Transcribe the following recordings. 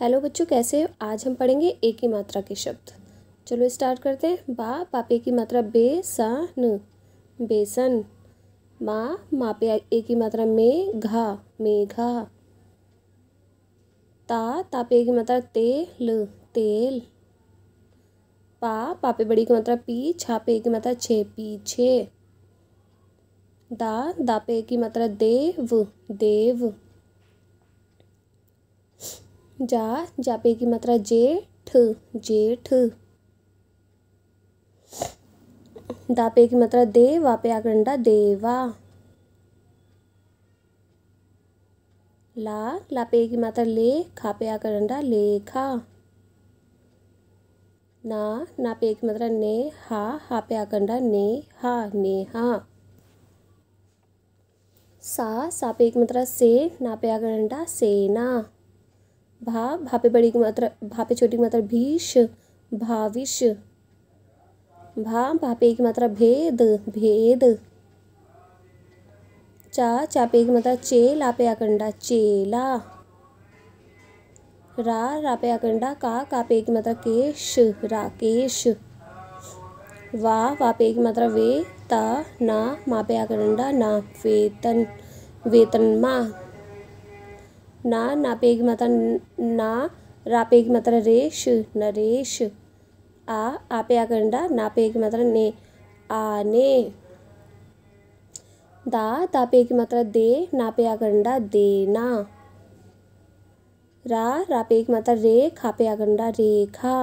hello बच्चों कैसे हो आज हम पढ़ेंगे एक ही मात्रा के शब्द चलो स्टार्ट करते हैं बा पापे की मात्रा न बेसन माँ मापे एक ही मात्रा में घा मेघा ता तापे की मात्रा तेल तेल पा पापे बड़ी की मात्रा पी छापे की मात्रा छे पीछे दा दापे की मात्रा देव देव जा जापे की मात्रा जेठ जेठ दापे की मात्रा दे वापे आकरंडा देवा ला लापे की मात्रा ले खापे आकरंडा लेखा ना नापे की मात्रा ने हा हापे आकरंडा ने हा ने हा सा सापे की मात्रा से नापे आकरंडा सेना भा भापे बड़ी की मात्रा भापे छोटी की मात्रा भीष भाविष भा भापे की मात्रा भेद भेद चा चापे की मात्रा चे ला पे आकंडा चेला रा रापे आकंडा का कापे की मात्रा केश राकेश वा वापे की मात्रा वे ता ना मापे आकंडा ना वेतन वेतन मा ना नापेगी मात्रा ना रापेगी मात्रा रेश नरेश आ आपे आकंडा नापेगी मात्रा ने आ ने दा दापे की मात्रा दे नापे आकंडा देना रा रापे की मात्रा रे खापे आकंडा रेखा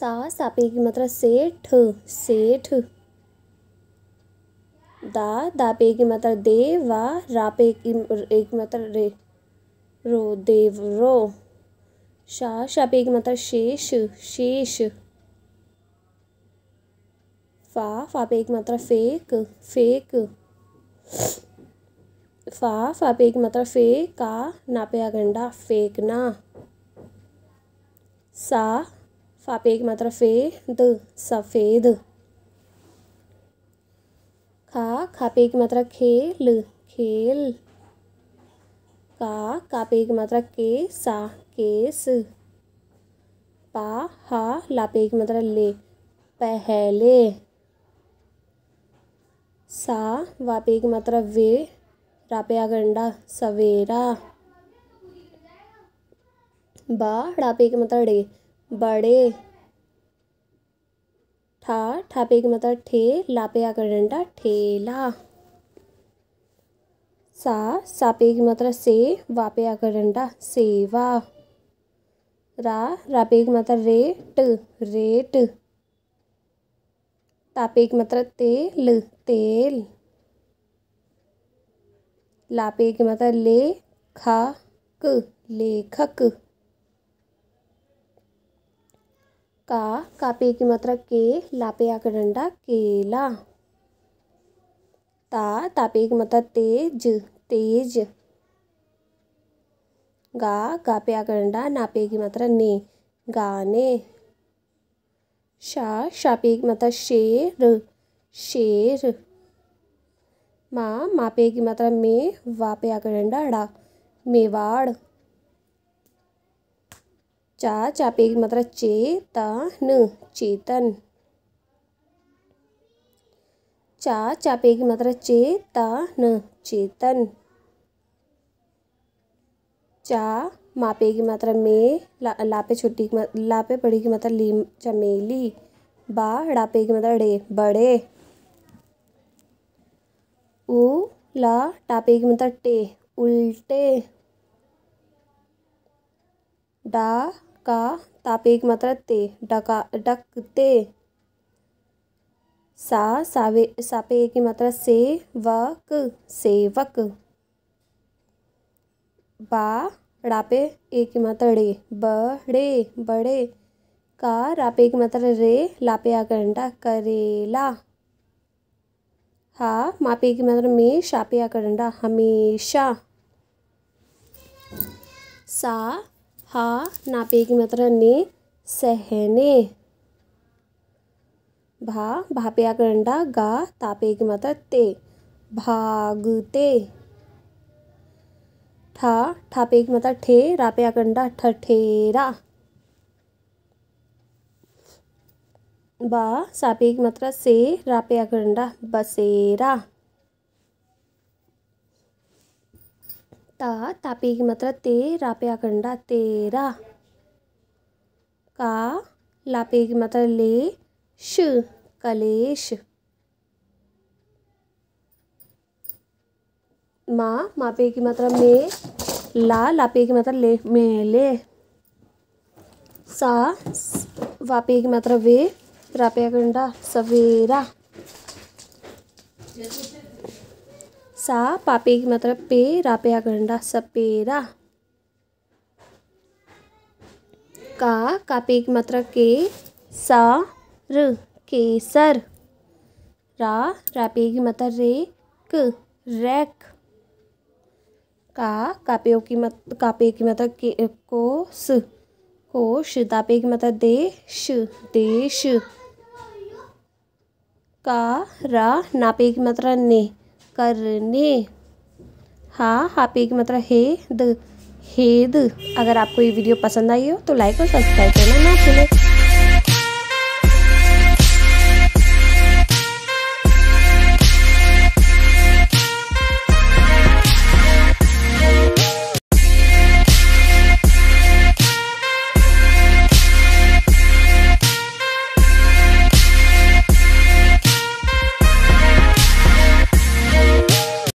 सा सापे की मात्रा सेठ सेठ दा दा पे की मतलब दे वा रा पे की एक मतलब रे रो देव रो शा शा पे की मतलब शेष शेष फा फा पे एक मात्रा फेक फेक फा फा पे एक मात्रा का ना पे अगंडा फेक ना सा फा पे एक मात्रा फे द सफ़ेद का पे की मात्रा खेल खेल का का की मात्रा के सा केस पा हा लापे की मात्रा ले पहले सा वापे की मात्रा वे रापे गंडा सवेरा बा डापे की मात्रा डे बड़े ठा ठापे के मतलब ठे ला पे आकर डंडा ठेला सा सापे की मतलब से वा पे आकर डंडा सेवा रा रापे की मतलब रेट रेट तापे की मतलब तेल तेल लापे की मतलब ले खा क लेखक का कापे की मात्रा के लापे या डंडा केला ता तापे की मात्रा तेज तेज गा गापे या डंडा नापे की मात्रा ने गाने शा शापे की मात्रा शेर शेर माँ मापे की मात्रा में वापे या डंडा मेवाड़ चा चा पे मात्रा चे ता न चेतन चा चा पे मात्रा चे ता न चेतन चा मापे की मात्रा में ला, लापे छोटी की लापे बड़ी की मात्रा ली चमेली बा डापे की मात्रा डे बड़े उ ला टापे की मात्रा टे उल्टे डा का तापेक मात्रा ते डका डकते सा सावे सापेय की मात्रा से वक सेवक बा रापे ए मात्रा रे बड़े बड़े का रापे की मात्रा रे लापे आकरंडा करेला हा मापे की मात्रा में शापे आकरंडा हमेशा सा हा नापे की मात्रा ने सहने भा भापे आकर अंडा गा तापे की मात्रा ते भागते ठा ठापे की मात्रा ठे रापे आकर अंडा ठठेरा बा सापे की मात्रा से रापे आकर बसेरा ता तापी की मात्रा ते रापया कंडा तेरा का लापे की मात्रा ले श कलेश माँ मापे की मात्रा में ला लापे की मात्रा ले मेले सा वापे की मात्रा वे रापया कंडा सवेरा सा पापे की मतलब पे रापया गंडा सपेरा का कापे की मात्रा मतलब के सा र केसर रा रापे की मतलब रे क रैक का कापेओ की मत कापे की मतलब के कोस कोश दापे की मात्रा मतलब देश देश का रा नापे की मतलब ने करने हाँ हाँ पे की मतलब हेद हेद अगर आपको ये वीडियो पसंद आई हो तो लाइक और सब्सक्राइब करना ना भूलें